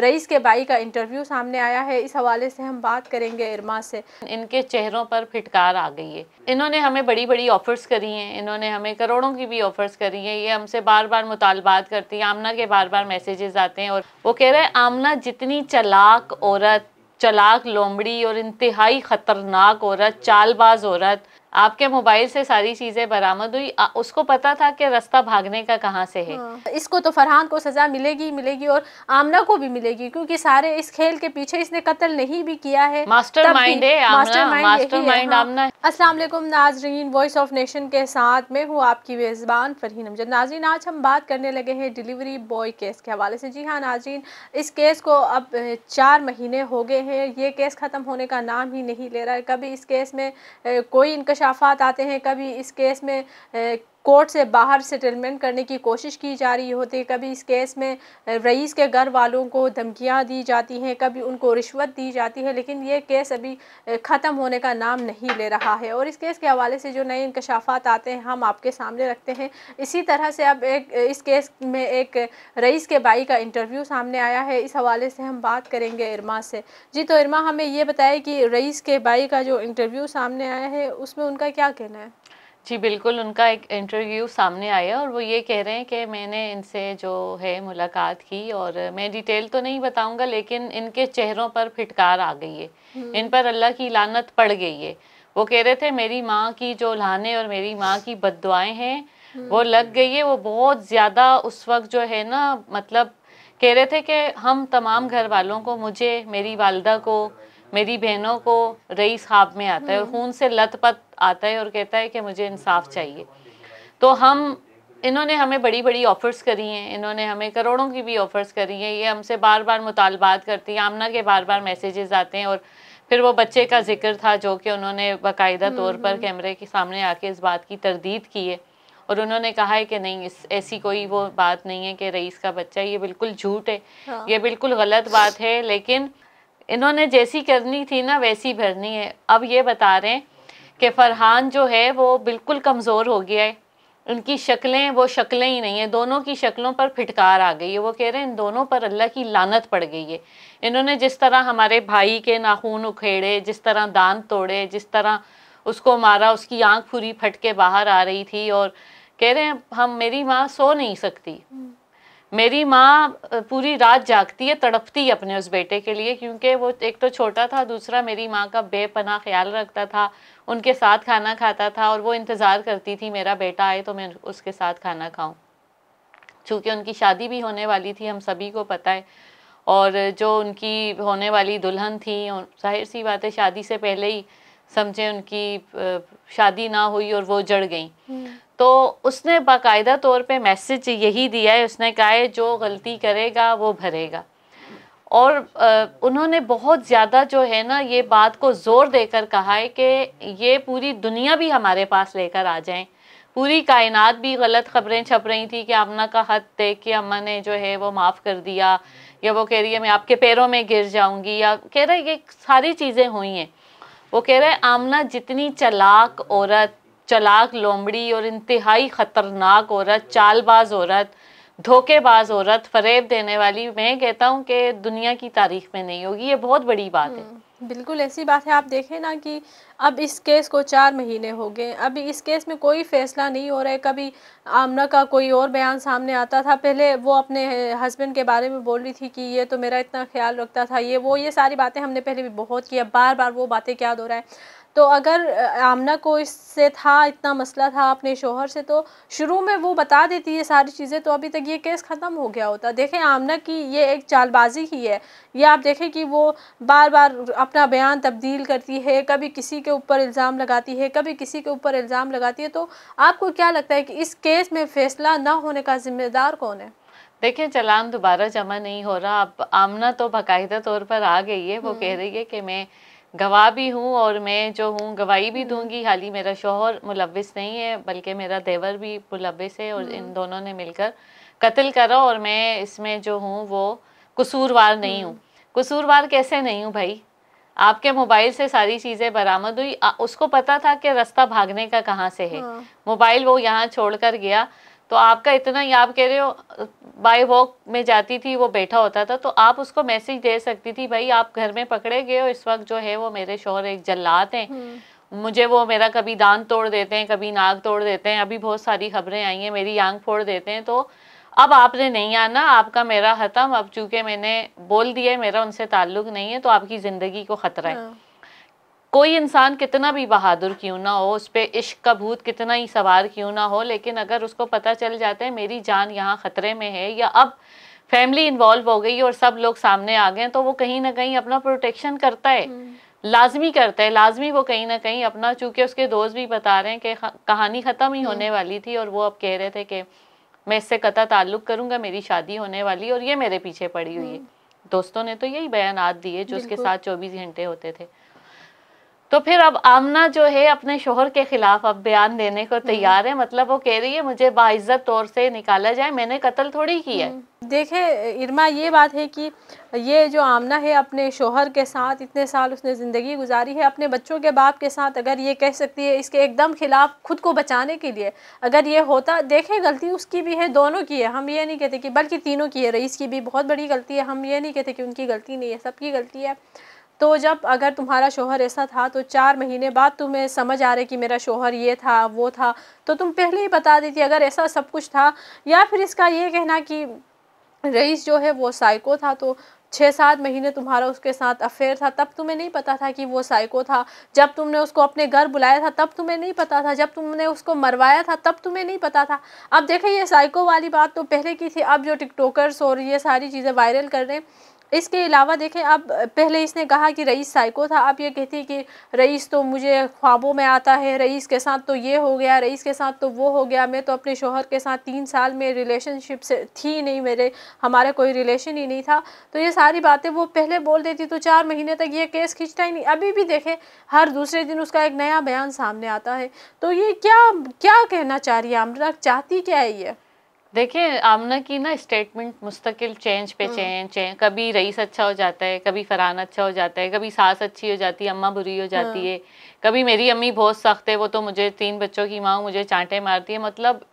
Rice के by का interview सामने आया है इस हवाले से हम बात करेंगे इरमा से इनके चेहरों पर फिटकार आ गई है इन्होंने हमें बड़ी बड़ी ऑफर्स करी हैं इन्होंने हमें करोड़ों की भी ऑफर्स करी हैं ये हमसे बार बार मुतालबात करती हैं आमना के बार बार मैसेजेस आते हैं और वो कह रहे हैं आमना जितनी चलाक औरत चलाक लोमड़ी और इंतहाई ख़तरनाक औरत चालबाज औरत आपके मोबाइल से सारी चीजें बरामद हुई उसको पता था कि रास्ता भागने का कहाँ से है हाँ। इसको तो फरहान को सजा मिलेगी मिलेगी और आमना को भी मिलेगी क्योंकि सारे इस खेल के पीछे इसने कत्ल नहीं भी किया है मास्टर माइंड है master mind Aslam Nazreen voice of nation के साथ मैं हूँ आपकी मेज़बान फरहीन अमजद नाजरीन आज हम बात करने लगे हैं डिलीवरी बॉय केस के हवाले से जी हाँ नाजरीन इस केस को अब चार महीने हो गए हैं ये केस ख़त्म होने का नाम ही नहीं ले रहा है कभी इस केस में कोई इनका इंकशाफात आते हैं कभी इस केस में कोर्ट से बाहर सेटलमेंट करने की कोशिश की जा रही होती है कभी इस केस में रईस के घर वालों को धमकियां दी जाती हैं कभी उनको रिश्वत दी जाती है लेकिन ये केस अभी ख़त्म होने का नाम नहीं ले रहा है और इस केस के हवाले से जो नए इंकशाफात आते हैं हम आपके सामने रखते हैं इसी तरह से अब एक इस केस में एक रईस के भाई का इंटरव्यू सामने आया है इस हवाले से हम बात करेंगे इरमा से जी तो इरमा हमें ये बताया कि रईस के भाई का जो इंटरव्यू सामने आया है उसमें उनका क्या कहना है जी बिल्कुल उनका एक इंटरव्यू सामने आया और वो ये कह रहे हैं कि मैंने इनसे जो है मुलाकात की और मैं डिटेल तो नहीं बताऊंगा लेकिन इनके चेहरों पर फिटकार आ गई है हम्म। इन पर अल्लाह की लानत पड़ गई है वो कह रहे थे मेरी माँ की जो लाने और मेरी माँ की बददुआएं हैं हम्म। वो लग गई है वो बहुत ज़्यादा उस वक्त जो है ना मतलब कह रहे थे कि हम तमाम घर वालों को मुझे मेरी वालदा को मेरी बहनों को रईस खाब में आता है और हम्म। खून से लत आता है और कहता है कि मुझे इंसाफ चाहिए तो हम इन्होंने हमें बड़ी बड़ी ऑफ़र्स करी हैं इन्होंने हमें करोड़ों की भी ऑफ़र्स करी हैं ये हमसे बार बार मुतालबात करती हैं आमना के बार बार मैसेजेस आते हैं और फिर वो बच्चे का जिक्र था जो कि उन्होंने बाकायदा तौर पर हम्म, हम्म। कैमरे के सामने आके इस बात की तरदीद की है और उन्होंने कहा है कि नहीं इस ऐसी कोई वो बात नहीं है कि रईस का बच्चा ये बिल्कुल झूठ है हाँ। ये बिल्कुल गलत बात है लेकिन इन्होंने जैसी करनी थी ना वैसी भरनी है अब ये बता रहे हैं कि फरहान जो है वो बिल्कुल कमज़ोर हो गया है उनकी शक्लें वो शक्लें ही नहीं हैं दोनों की शक्लों पर फिटकार आ गई है वो कह रहे हैं इन दोनों पर अल्लाह की लानत पड़ गई है इन्होंने जिस तरह हमारे भाई के नाखून उखेड़े जिस तरह दांत तोड़े जिस तरह उसको मारा उसकी आंख पूरी फट के बाहर आ रही थी और कह रहे हैं हम मेरी माँ सो नहीं सकती हम्म। मेरी माँ पूरी रात जागती है तड़पती है अपने उस बेटे के लिए क्योंकि वो एक तो छोटा था दूसरा मेरी माँ का बेपना ख्याल रखता था उनके साथ खाना खाता था और वो इंतज़ार करती थी मेरा बेटा आए तो मैं उसके साथ खाना खाऊं चूँकि उनकी शादी भी होने वाली थी हम सभी को पता है और जो उनकी होने वाली दुल्हन थी जाहिर सी बात है शादी से पहले ही समझे उनकी शादी ना हुई और वो जड़ गई हम्म। तो उसने बाकायदा तौर पे मैसेज यही दिया है उसने कहा है जो गलती करेगा वो भरेगा और उन्होंने बहुत ज़्यादा जो है ना ये बात को ज़ोर देकर कहा है कि ये पूरी दुनिया भी हमारे पास लेकर आ जाएं पूरी कायनात भी गलत खबरें छप रही थी कि आमना का हद देख के अम्मा ने जो है वो माफ़ कर दिया या वो कह रही है मैं आपके पैरों में गिर जाऊंगी या कह रहा है ये सारी चीज़ें हुई हैं वो कह रहा है आमना जितनी चलाक औरत चलाक लोमड़ी और इंतहाई ख़तरनाक औरत चालबाज औरत धोखेबाज औरत फरेब देने वाली मैं कहता हूँ कि दुनिया की तारीख में नहीं होगी ये बहुत बड़ी बात है हम्म, बिल्कुल ऐसी बात है आप देखें ना कि अब इस केस को चार महीने हो गए अभी इस केस में कोई फैसला नहीं हो रहा है कभी आमना का कोई और बयान सामने आता था पहले वो अपने हस्बैंड के बारे में बोल रही थी कि ये तो मेरा इतना ख्याल रखता था ये वो ये सारी बातें हमने पहले भी बहुत की अब बार बार वो बातें क्या हो रहा है तो अगर आमना को इससे था इतना मसला था अपने शोहर से तो शुरू में वो बता देती है सारी चीज़ें तो अभी तक ये केस ख़त्म हो गया होता देखें आमना की ये एक चालबाजी ही है ये आप देखें कि वो बार बार अपना बयान तब्दील करती है कभी किसी के ऊपर इल्ज़ाम लगाती है कभी किसी के ऊपर इल्ज़ाम लगाती है तो आपको क्या लगता है कि इस केस में फैसला ना होने का जिम्मेदार कौन है देखिए चलान दोबारा जमा नहीं हो रहा अब आमना तो बाकायदा तौर पर आ गई है वो कह हम्म। रही है कि मैं गवाह भी हूँ और मैं जो हूँ गवाही भी हम्म। दूंगी हाल ही मेरा शोहर मुलविस नहीं है बल्कि मेरा देवर भी मुलविस है और इन हम्म। दोनों ने मिलकर कत्ल करा और मैं इसमें जो हूँ वो कसूरवार नहीं हूँ हम्म। कसूरवार कैसे नहीं हूँ भाई आपके मोबाइल से सारी चीज़ें बरामद हुई आ, उसको पता था कि रास्ता भागने का कहाँ से है हाँ। मोबाइल वो यहाँ छोड़कर गया तो आपका इतना ही आप कह रहे हो बाय वॉक में जाती थी वो बैठा होता था तो आप उसको मैसेज दे सकती थी भाई आप घर में पकड़े गए हो इस वक्त जो है वो मेरे शोहर एक जल्लात हैं हम्म। मुझे वो मेरा कभी दांत तोड़ देते हैं कभी नाक तोड़ देते हैं अभी बहुत सारी खबरें आई हैं मेरी आंग फोड़ देते हैं तो अब आपने नहीं आना आपका मेरा खत्म अब चूंकि मैंने बोल दिया मेरा उनसे ताल्लुक नहीं है तो आपकी ज़िंदगी को ख़तरा है हाँ। कोई इंसान कितना भी बहादुर क्यों ना हो उस पर इश्क का भूत कितना ही सवार क्यों ना हो लेकिन अगर उसको पता चल जाता है मेरी जान यहाँ ख़तरे में है या अब फैमिली इन्वॉल्व हो गई और सब लोग सामने आ गए तो वो कहीं ना कहीं अपना प्रोटेक्शन करता है हम्म। लाजमी करता है लाजमी वो कहीं ना कहीं अपना चूंकि उसके दोस्त भी बता रहे हैं कि कहानी ख़त्म ही होने हम्म। वाली थी और वो अब कह रहे थे कि मैं इससे कता ताल्लुक़ करूँगा मेरी शादी होने वाली और ये मेरे पीछे पड़ी हुई है हम्म। दोस्तों ने तो यही बयान दिए जो उसके साथ चौबीस घंटे होते थे तो फिर अब आमना जो है अपने शोहर के खिलाफ अब बयान देने को हम्म। तैयार है मतलब वो कह रही है मुझे बाइज्जत तौर से निकाला जाए मैंने कत्ल थोड़ी किया है हम्म। देखे इरमा ये बात है कि ये जो आमना है अपने शोहर के साथ इतने साल उसने ज़िंदगी गुजारी है अपने बच्चों के बाप के साथ अगर ये कह सकती है इसके एकदम ख़िलाफ़ खुद को बचाने के लिए अगर ये होता देखे गलती उसकी भी है दोनों की है हम ये नहीं कहते कि बल्कि तीनों की है रईस की भी बहुत बड़ी गलती है हम ये नहीं कहते कि उनकी गलती नहीं है सबकी गलती है तो जब अगर तुम्हारा शोहर ऐसा था तो चार महीने बाद तुम्हें समझ आ रहा है कि मेरा शोहर ये था वो था तो तुम पहले ही बता देती अगर ऐसा सब कुछ था या फिर इसका ये कहना कि रईस जो है वो साइको था तो छः सात महीने तुम्हारा उसके साथ अफेयर था तब तुम्हें नहीं पता था कि वो साइको था जब तुमने उसको अपने घर बुलाया था तब तुम्हें नहीं पता था जब तुमने उसको मरवाया था तब तुम्हें नहीं पता था अब देखें ये साइको वाली बात तो पहले की थी अब जो टिकटॉकर्स और ये सारी चीज़ें वायरल कर रहे हैं इसके अलावा देखें अब पहले इसने कहा कि रईस साइको था अब ये कहती कि रईस तो मुझे ख्वाबों में आता है रईस के साथ तो ये हो गया रईस के साथ तो वो हो गया मैं तो अपने शोहर के साथ तीन साल में रिलेशनशिप से थी नहीं मेरे हमारा कोई रिलेशन ही नहीं था तो ये सारी बातें वो पहले बोल देती तो चार महीने तक ये केस खींचता ही नहीं अभी भी देखें हर दूसरे दिन उसका एक नया बयान सामने आता है तो ये क्या क्या कहना चाह रही है आमरा चाहती क्या है ये देखिए आमना की ना स्टेटमेंट मुस्तकिल चेंज पे चेंज हम्म। चेंज कभी रईस अच्छा हो जाता है कभी फरहान अच्छा हो जाता है कभी सास अच्छी हो जाती है अम्मा बुरी हो जाती हाँ। है कभी मेरी अम्मी बहुत सख्त है वो तो मुझे तीन बच्चों की माँ मुझे चांटे मारती है मतलब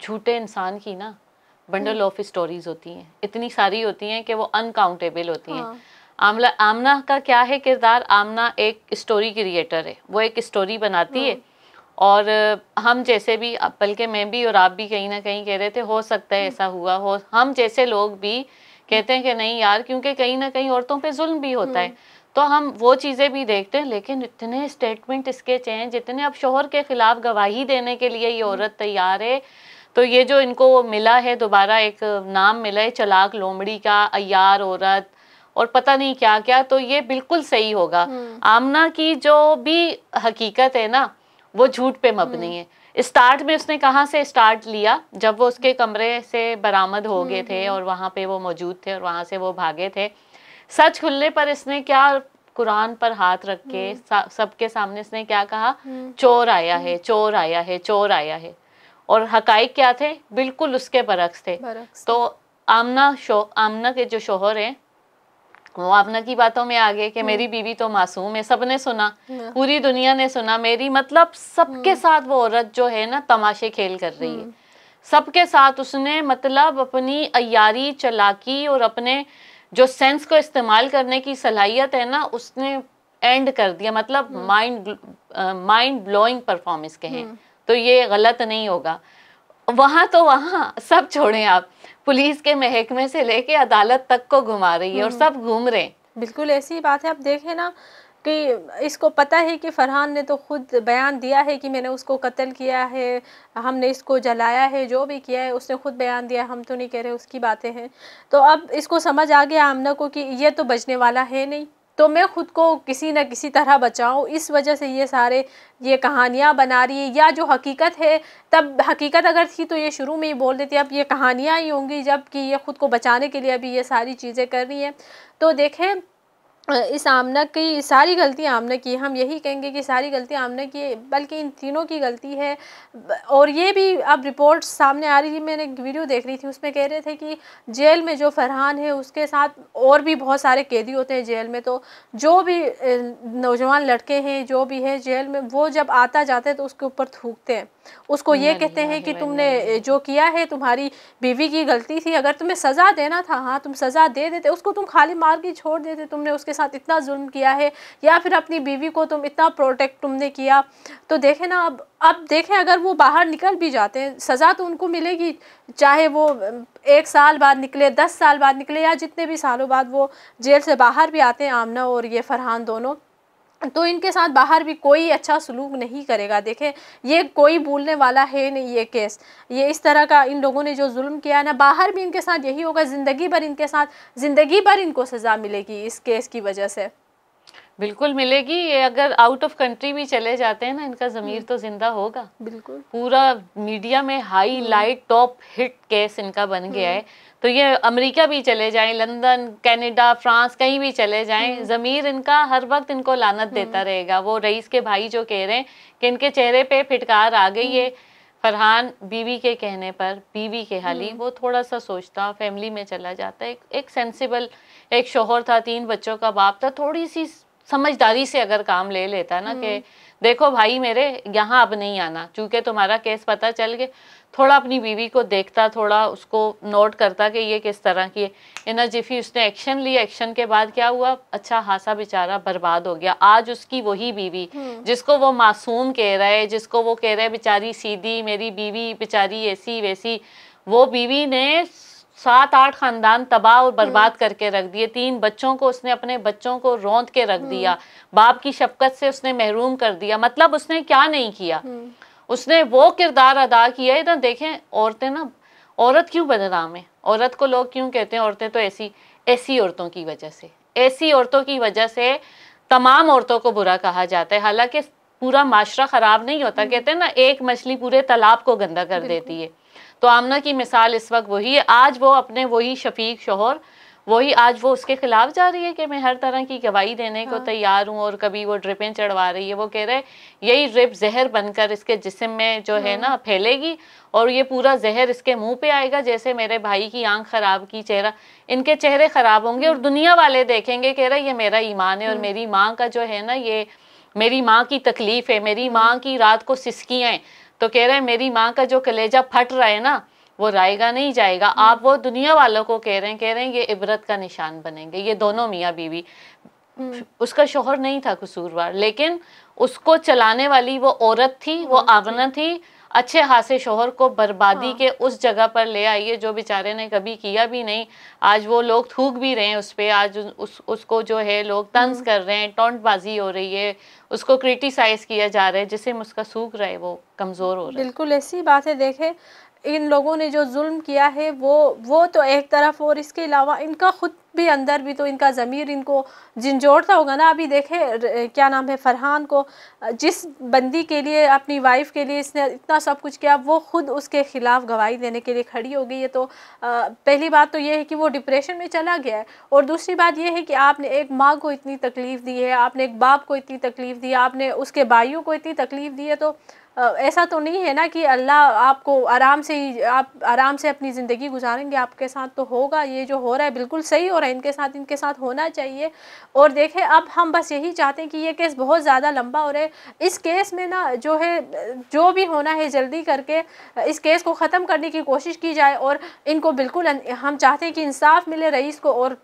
झूठे इंसान की ना बंडल ऑफ स्टोरीज होती हैं इतनी सारी होती हैं कि वो अनकाउंटेबल होती हैं हाँ। आमला आमना का क्या है किरदार आमना एक स्टोरी क्रिएटर है वो एक स्टोरी बनाती हाँ। है और हम जैसे भी बल्कि मैं भी और आप भी कहीं ना कहीं कह रहे थे हो सकता है हम्म। ऐसा हुआ हो हम जैसे लोग भी कहते हैं कि नहीं यार क्योंकि कहीं ना कहीं औरतों पे जुल्म भी होता है हम्म। तो हम वो चीज़ें भी देखते हैं लेकिन इतने स्टेटमेंट इसके चें जितने अब शोहर के खिलाफ गवाही देने के लिए ये औरत हम्म। तैयार है तो ये जो इनको मिला है दोबारा एक नाम मिला है चलाक लोमड़ी का अयार औरत और पता नहीं क्या क्या तो ये बिल्कुल सही होगा आमना की जो भी हकीकत है ना वो झूठ पे मबनी हम्म। है स्टार्ट में उसने कहाँ से स्टार्ट लिया जब वो उसके कमरे से बरामद हो गए हम्म, थे हम्म। और वहाँ पे वो मौजूद थे और वहाँ से वो भागे थे सच खुलने पर इसने क्या कुरान पर हाथ रख के सबके सामने इसने क्या कहा चोर आया है चोर आया है चोर आया है और हकाइक क्या थे बिल्कुल उसके बरक्स थे बरक्स तो आमना शो आमना के जो शोहर हैं वो आपना की बातों में आ गए कि हम्म। मेरी बीवी तो मासूम है सबने सुना पूरी दुनिया ने सुना मेरी मतलब सबके हम्म। साथ वो औरत जो है ना तमाशे खेल कर रही है हम्म। सबके साथ उसने मतलब अपनी अयारी चलाकी और अपने जो सेंस को इस्तेमाल करने की सलाहियत है ना उसने एंड कर दिया मतलब माइंड माइंड ब्लोइंग परफॉर्मेंस कहें तो ये गलत नहीं होगा वहाँ तो वहाँ सब छोड़ें आप पुलिस के महकमे से लेके अदालत तक को घुमा रही है और हम्म। सब घूम रहे हैं बिल्कुल ऐसी बात है आप देखें ना कि इसको पता है कि फरहान ने तो ख़ुद बयान दिया है कि मैंने उसको कत्ल किया है हमने इसको जलाया है जो भी किया है उसने ख़ुद बयान दिया हम तो नहीं कह रहे उसकी बातें हैं तो अब इसको समझ आ गया आमना को कि ये तो बचने वाला है नहीं तो मैं ख़ुद को किसी न किसी तरह बचाऊं इस वजह से ये सारे ये कहानियाँ बना रही है या जो हकीकत है तब हकीकत अगर थी तो ये शुरू में ही बोल देती अब ये कहानियाँ ही होंगी जबकि ये ख़ुद को बचाने के लिए अभी ये सारी चीज़ें कर रही हैं तो देखें इस आमना की सारी गलती आमना की हम यही कहेंगे कि सारी गलती आमना की बल्कि इन तीनों की गलती है और ये भी अब रिपोर्ट सामने आ रही थी मैंने एक वीडियो देख रही थी उसमें कह रहे थे कि जेल में जो फरहान है उसके साथ और भी बहुत सारे कैदी होते हैं जेल में तो जो भी नौजवान लड़के हैं जो भी है जेल में वो जब आता जाते हैं तो उसके ऊपर थूकते हैं उसको ये हाँ कहते हाँ हैं कि हाँ तुमने जो किया है तुम्हारी बीवी की गलती थी अगर तुम्हें सज़ा देना था हाँ तुम सज़ा दे देते उसको तुम खाली मार के छोड़ देते तुमने उसके साथ इतना जुल्म किया है या फिर अपनी बीवी को तुम इतना प्रोटेक्ट तुमने किया तो देखें ना अब अब देखें अगर वो बाहर निकल भी जाते हैं सज़ा तो उनको मिलेगी चाहे वो एक साल बाद निकले दस साल बाद निकले या जितने भी सालों बाद वो जेल से बाहर भी आते हैं आमना और ये फरहान दोनों तो इनके साथ बाहर भी कोई अच्छा सलूक नहीं करेगा देखें ये कोई भूलने वाला है नहीं ये केस ये इस तरह का इन लोगों ने जो जुल्म किया ना बाहर भी इनके साथ यही होगा ज़िंदगी भर इनके साथ ज़िंदगी भर इनको सज़ा मिलेगी इस केस की वजह से बिल्कुल मिलेगी ये अगर आउट ऑफ कंट्री भी चले जाते हैं ना इनका जमीर हम्म। तो जिंदा होगा बिल्कुल पूरा मीडिया में highlight top hit case इनका बन गया है हम्म। तो ये अमेरिका भी चले जाएं लंदन कनाडा फ्रांस कहीं भी चले जाएं हम्म। जमीर इनका हर वक्त इनको लानत देता रहेगा वो रईस के भाई जो कह रहे हैं कि इनके चेहरे पे फिटकार आ गई है फरहान बीवी के कहने पर बीवी के हाली वो थोड़ा सा सोचता फैमिली में चला जाता है एक, एक सेंसिबल एक शोहर था तीन बच्चों का बाप था थोड़ी सी समझदारी से अगर काम ले लेता ना कि हम्म। देखो भाई मेरे यहाँ अब नहीं आना चूंकि तुम्हारा केस पता चल गया थोड़ा अपनी बीवी को देखता थोड़ा उसको नोट करता कि ये किस तरह की है इना जिफी उसने एक्शन लिया एक्शन के बाद क्या हुआ अच्छा हासा बेचारा बर्बाद हो गया आज उसकी वही बीवी हम्म। जिसको वो मासूम कह रहा है जिसको वो कह रहा है बेचारी सीधी मेरी बीवी बेचारी ऐसी वैसी वो बीवी ने सात आठ खानदान तबाह और बर्बाद हम्म। करके रख दिए तीन बच्चों को उसने अपने बच्चों को रोंद के रख दिया हम्म। बाप की शफकत से उसने महरूम कर दिया मतलब उसने क्या नहीं किया हम्म। उसने वो किरदार अदा किया है ना देखें औरतें ना औरत क्यों बदनाम है औरत को लोग क्यों कहते हैं औरतें तो ऐसी ऐसी औरतों की वजह से ऐसी औरतों की वजह से तमाम औरतों को बुरा कहा जाता है हालांकि पूरा माशरा ख़राब नहीं होता कहते हैं ना एक मछली पूरे तालाब को गंदा कर देती है तो आमना की मिसाल इस वक्त वही है आज वो अपने वही शफीक शोहर वही आज वो उसके खिलाफ जा रही है कि मैं हर तरह की गवाही देने को हाँ। तैयार हूँ और कभी वो ड्रिपें चढ़वा रही है वो कह रहे यही ड्रिप जहर बनकर इसके जिसम में जो है ना हाँ। फैलेगी और ये पूरा जहर इसके मुंह पे आएगा जैसे मेरे भाई की आंख खराब की चेहरा इनके चेहरे खराब होंगे और हाँ। दुनिया वाले देखेंगे कह रहे ये मेरा ईमान है और मेरी माँ का जो है ना ये मेरी माँ की तकलीफ है मेरी माँ की रात को सिसकियाँ तो कह रहे हैं मेरी माँ का जो कलेजा फट रहा है ना वो रायगा नहीं जाएगा हम्म। आप वो दुनिया वालों को कह रहे हैं कह रहे हैं ये इबरत का निशान बनेंगे ये दोनों मियाँ बीवी हम्म। उसका शोहर नहीं था कसूरवार लेकिन उसको चलाने वाली वो औरत थी वो हाँ, आवना थी अच्छे खासे शोहर को बर्बादी हाँ। के उस जगह पर ले आइए जो बेचारे ने कभी किया भी नहीं आज वो लोग थूक भी रहे हैं उस पर आज उस उसको जो है लोग तंज हम्म। कर रहे हैं टोंटबाजी हो रही है उसको क्रिटिसाइज किया जा रहा है जिससे उसका सूख रहा है वो कमज़ोर हो रहा है बिल्कुल ऐसी बात है देखे इन लोगों ने जो जुल्म किया है वो वो तो एक तरफ और इसके अलावा इनका ख़ुद भी अंदर भी तो इनका ज़मीर इनको झिझोड़ता होगा ना अभी देखे क्या नाम है फरहान को जिस बंदी के लिए अपनी वाइफ के लिए इसने इतना सब कुछ किया वो ख़ुद उसके ख़िलाफ़ गवाही देने के लिए खड़ी हो गई है तो पहली बात तो ये है कि वो डिप्रेशन में चला गया है और दूसरी बात यह है कि आपने एक माँ को इतनी तकलीफ़ दी है आपने एक बाप को इतनी तकलीफ़ दी है आपने उसके भाइयों को इतनी तकलीफ़ दी है तो ऐसा तो नहीं है ना कि अल्लाह आपको आराम से ही आप आराम से अपनी ज़िंदगी गुजारेंगे आपके साथ तो होगा ये जो हो रहा है बिल्कुल सही हो रहा है इनके साथ इनके साथ होना चाहिए और देखें अब हम बस यही चाहते हैं कि ये केस बहुत ज़्यादा लंबा हो रहा है इस केस में ना जो है जो भी होना है जल्दी करके इस केस को ख़त्म करने की कोशिश की जाए और इनको बिल्कुल हम चाहते हैं कि इंसाफ मिले रईस को और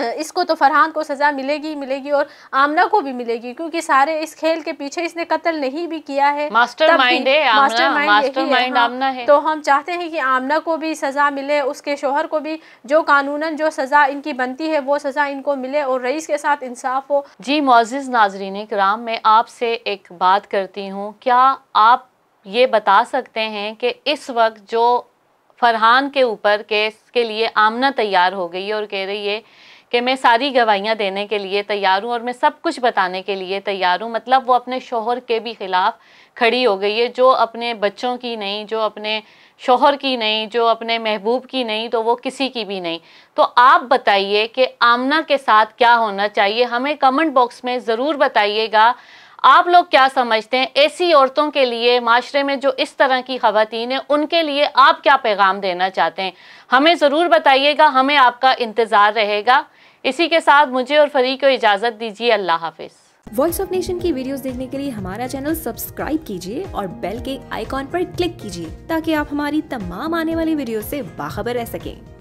इसको तो फरहान को सज़ा मिलेगी मिलेगी और आमना को भी मिलेगी क्योंकि सारे इस खेल के पीछे इसने कत्ल नहीं भी किया है मास्टर माइंड है Amna, master mind, master mind हाँ, आमना है तो हम चाहते हैं कि आमना को भी सज़ा मिले उसके शोहर को भी जो कानूनन जो सज़ा इनकी बनती है वो सज़ा इनको मिले और रईस के साथ इंसाफ हो जी मोजिज़ नाजरीन कराम मैं आपसे एक बात करती हूँ क्या आप ये बता सकते हैं कि इस वक्त जो फरहान के ऊपर केस के लिए आमना तैयार हो गई और कह रही है कि मैं सारी गवाहियाँ देने के लिए तैयार हूँ और मैं सब कुछ बताने के लिए तैयार हूँ मतलब वो अपने शोहर के भी ख़िलाफ़ खड़ी हो गई है जो अपने बच्चों की नहीं जो अपने शोहर की नहीं जो अपने महबूब की नहीं तो वो किसी की भी नहीं तो आप बताइए कि आमना के साथ क्या होना चाहिए हमें कमेंट बॉक्स में ज़रूर बताइएगा आप लोग क्या समझते हैं ऐसी औरतों के लिए माशरे में जो इस तरह की खातन हैं उनके लिए आप क्या पैगाम देना चाहते हैं हमें ज़रूर बताइएगा हमें आपका इंतज़ार रहेगा इसी के साथ मुझे और फरी को इजाज़त दीजिए अल्लाह हाफिज़ वॉइस ऑफ नेशन की वीडियोस देखने के लिए हमारा चैनल सब्सक्राइब कीजिए और बेल के आइकॉन पर क्लिक कीजिए ताकि आप हमारी तमाम आने वाली वीडियो से बाखबर रह सकें